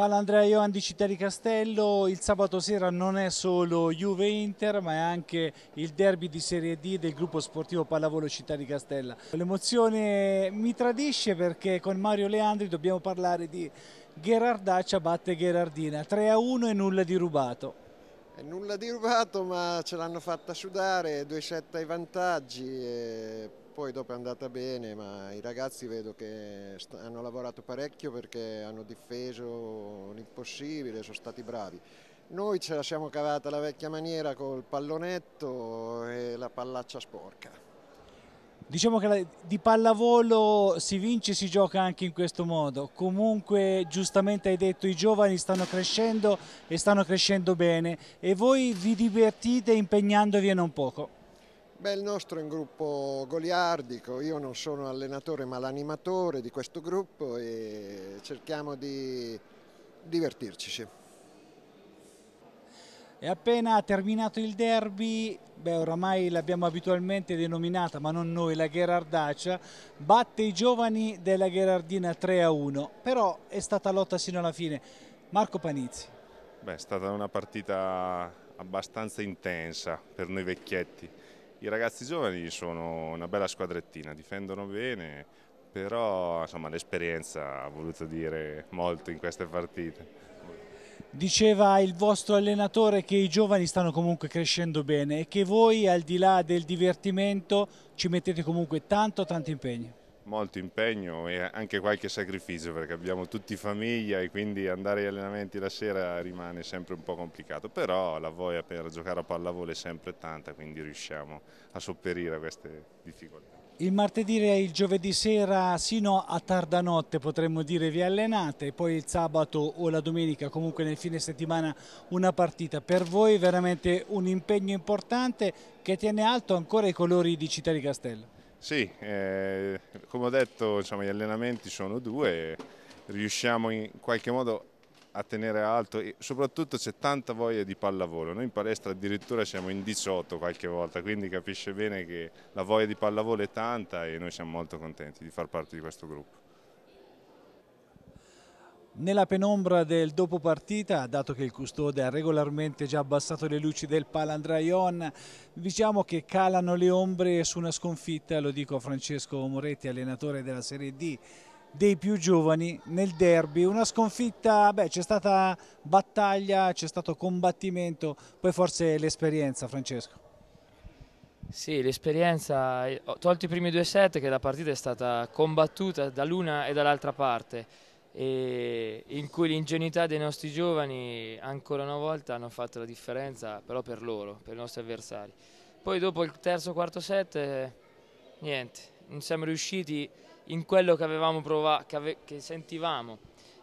Palandrea Ioan di Città di Castello, il sabato sera non è solo Juve-Inter ma è anche il derby di Serie D del gruppo sportivo Pallavolo Città di Castella. L'emozione mi tradisce perché con Mario Leandri dobbiamo parlare di Gherardaccia batte Gherardina, 3-1 e nulla di rubato. Eh, nulla di rubato ma ce l'hanno fatta sudare, due set ai vantaggi, poi dopo è andata bene ma i ragazzi vedo che hanno lavorato parecchio perché hanno difeso l'impossibile, sono stati bravi. Noi ce la siamo cavata alla vecchia maniera col pallonetto e la pallaccia sporca. Diciamo che di pallavolo si vince e si gioca anche in questo modo, comunque giustamente hai detto i giovani stanno crescendo e stanno crescendo bene e voi vi divertite impegnandovi e non poco. Beh, il nostro è un gruppo goliardico, io non sono allenatore ma l'animatore di questo gruppo e cerchiamo di divertirci. Sì. È appena terminato il derby, beh oramai l'abbiamo abitualmente denominata, ma non noi, la Gherardaccia, batte i giovani della Gherardina 3 a 1, però è stata lotta sino alla fine. Marco Panizzi. Beh, è stata una partita abbastanza intensa per noi vecchietti. I ragazzi giovani sono una bella squadrettina, difendono bene, però l'esperienza ha voluto dire molto in queste partite. Diceva il vostro allenatore che i giovani stanno comunque crescendo bene e che voi al di là del divertimento ci mettete comunque tanto tanto impegno. Molto impegno e anche qualche sacrificio perché abbiamo tutti famiglia e quindi andare agli allenamenti la sera rimane sempre un po' complicato, però la voglia per giocare a pallavolo è sempre tanta quindi riusciamo a sopperire a queste difficoltà. Il martedì e il giovedì sera sino a tarda notte potremmo dire vi allenate, poi il sabato o la domenica, comunque nel fine settimana una partita. Per voi veramente un impegno importante che tiene alto ancora i colori di Città di Castello. Sì, eh, come ho detto diciamo, gli allenamenti sono due, riusciamo in qualche modo a tenere alto e soprattutto c'è tanta voglia di pallavolo. Noi in palestra addirittura siamo in 18 qualche volta, quindi capisce bene che la voglia di pallavolo è tanta e noi siamo molto contenti di far parte di questo gruppo. Nella penombra del dopopartita, dato che il custode ha regolarmente già abbassato le luci del Palandraion, diciamo che calano le ombre su una sconfitta, lo dico a Francesco Moretti, allenatore della Serie D, dei più giovani nel derby, una sconfitta, beh c'è stata battaglia, c'è stato combattimento, poi forse l'esperienza Francesco. Sì, l'esperienza, eh, tolto i primi due set che la partita è stata combattuta dall'una e dall'altra parte e in cui l'ingenuità dei nostri giovani ancora una volta hanno fatto la differenza però per loro, per i nostri avversari. Poi dopo il terzo quarto set eh, niente, non siamo riusciti in quello che avevamo provato, che, ave che sentivamo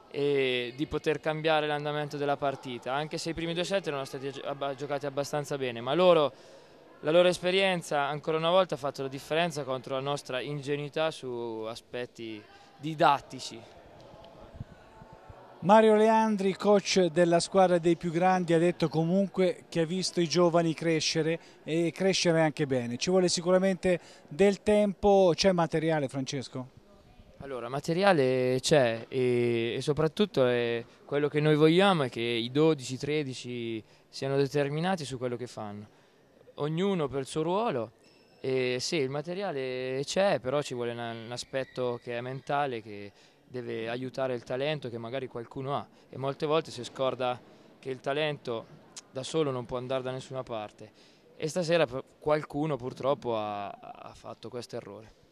e di poter cambiare l'andamento della partita, anche se i primi due set erano stati giocati abbastanza bene, ma loro, la loro esperienza ancora una volta ha fatto la differenza contro la nostra ingenuità su aspetti didattici. Mario Leandri, coach della squadra dei più grandi, ha detto comunque che ha visto i giovani crescere e crescere anche bene. Ci vuole sicuramente del tempo, c'è materiale Francesco? Allora, materiale c'è e, e, soprattutto quello che noi vogliamo è che i 12-13 siano determinati su quello che fanno, ognuno per il suo ruolo. E sì, il materiale c'è, però ci vuole un aspetto che è mentale, che deve aiutare il talento che magari qualcuno ha e molte volte si scorda che il talento da solo non può andare da nessuna parte e stasera qualcuno purtroppo ha, ha fatto questo errore.